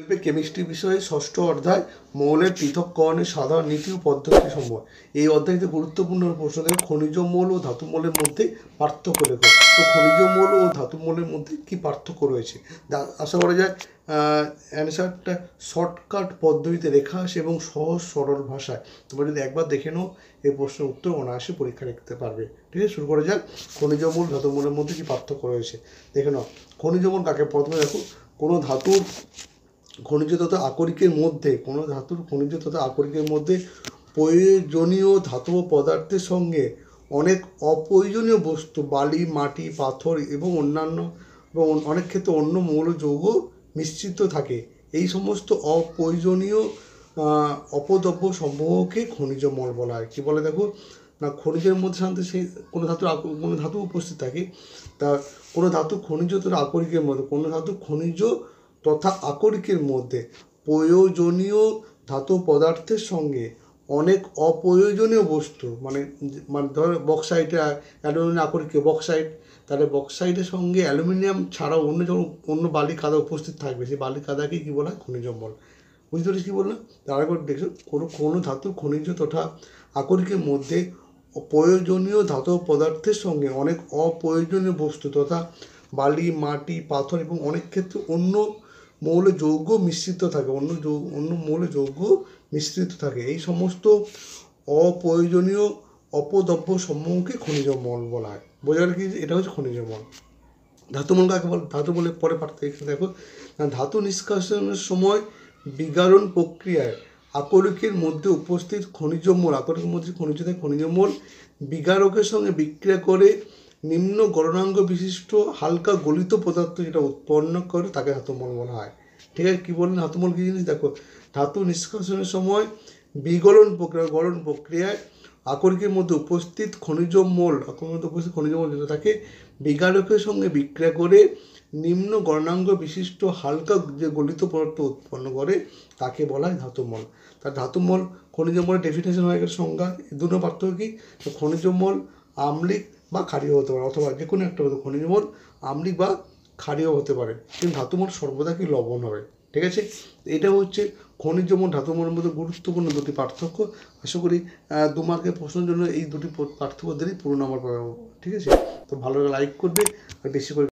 গল্পে কেমিস্ট্রি বিষয়ে ষষ্ঠ অধ্যায় মৌলের পৃথককরণের সাধারণ নীতি ও পদ্ধতি সমূহ এই অধ্যায়তে গুরুত্বপূর্ণ প্রশ্ন থাকে খনিজ মৌল ও ধাতু মৌলের মধ্যে পার্থক্য লেখো তো খনিজ মৌল ও ধাতু মৌলের মধ্যে কি পার্থক্য রয়েছে আশা করা যায় অ্যান্সারটা শর্টকাট পদ্ধতিতে লেখা আসে এবং সহজ সরল ভাষায় তোমরা যদি একবার দেখে নাও এই প্রশ্নের উত্তর অনায়াসে পরীক্ষা লিখতে পারবে ঠিক আছে শুরু করা যাক খনিজ মূল ধাতু মূলের মধ্যে কি পার্থক্য রয়েছে দেখে নাও খনিজ মূল কাকে প্রথমে দেখো কোনো ধাতুর খনিজ তথা আকরিকের মধ্যে কোনো ধাতুর খনিজ তথা আকরিকের মধ্যে প্রয়োজনীয় ধাতব পদার্থের সঙ্গে অনেক অপ্রয়োজনীয় বস্তু বালি মাটি পাথর এবং অন্যান্য এবং অনেক ক্ষেত্রে অন্য মৌল যৌগ মিশ্রিত থাকে এই সমস্ত অপ্রয়োজনীয় অপদ্রব্য সম্ভবকে খনিজ মল বলা হয় কী বলে দেখো না খনিজের মধ্যে সাধারণত সেই কোনো ধাতু কোনো ধাতু উপস্থিত থাকে তা কোনো ধাতু খনিজ তথা আকরিকের মধ্যে কোনো ধাতু খনিজ তথা আকরিকের মধ্যে প্রয়োজনীয় ধাতু পদার্থের সঙ্গে অনেক অপ্রয়োজনীয় বস্তু মানে মানে ধরো বক্সাইটে অ্যালুমিনিয়াম আকরিকীয় বক্সাইট তাহলে বক্সাইটের সঙ্গে অ্যালুমিনিয়াম ছাড়াও অন্য যখন অন্য বালি কাদা উপস্থিত থাকবে সেই বালি কাদাকে কী বলা হয় খনিজ বল বুঝতে পেরেছি কী বললাম তার আগে দেখছো কোনো কোনো ধাতু খনিজ তথা আকরিকের মধ্যে প্রয়োজনীয় ধাতব পদার্থের সঙ্গে অনেক অপ্রয়োজনীয় বস্তু তথা বালি মাটি পাথর এবং অনেক ক্ষেত্রে অন্য মৌলে যৌগ মিশ্রিত থাকে অন্য যৌ অন্য মৌলে যৌগ মিশ্রিত থাকে এই সমস্ত অপ্রয়োজনীয় অপদ্রব্য সম্মুখে খনিজ মল বলা হয় বোঝা গেল কি এটা হচ্ছে খনিজ মল ধাতু মল কাকে বলে ধাতু বলে পরে পারতে দেখো ধাতু নিষ্কাশনের সময় বিগারণ প্রক্রিয়ায় আকরিকের মধ্যে উপস্থিত খনিজ মল আকরিকের মধ্যে খনিজ খনিজ মল বিগারকের সঙ্গে বিক্রিয়া করে নিম্ন গণনাঙ্গ বিশিষ্ট হালকা গলিত পদার্থ যেটা উৎপন্ন করে তাকে ধাতুমল বলা হয় ঠিক আছে কী বললেন ধাতুমল কী জিনিস দেখো ধাতু নিষ্কাশনের সময় বিগলন প্রক্রিয়া গলন প্রক্রিয়ায় আকরিকের মধ্যে উপস্থিত খনিজ মল আকরিকের মধ্যে উপস্থিত খনিজ মল যেটা থাকে বিগারকের সঙ্গে বিক্রিয়া করে নিম্ন গণনাঙ্গ বিশিষ্ট হালকা যে গলিত পদার্থ উৎপন্ন করে তাকে বলা হয় ধাতুমল তার ধাতুমল খনিজ মলের ডেফিনেশন হয়ে গেছে সংজ্ঞা দুটো পার্থক্য কি খনিজ মল আম্লিক বা ক্ষারীয় হতে পারে অথবা যে কোনো একটা খনিজ মূল আম্লিক বা ক্ষারীয় হতে পারে কিন্তু ধাতুমূল সর্বদা কি লবণ হবে ঠিক আছে এটা হচ্ছে খনিজ ধাতু ধাতুমূলের মধ্যে গুরুত্বপূর্ণ দুটি পার্থক্য আশা করি দু মার্কের প্রশ্নের জন্য এই দুটি পার্থক্য দিলেই আমার নম্বর ঠিক আছে তো ভালো লাইক করবে আর বেশি করে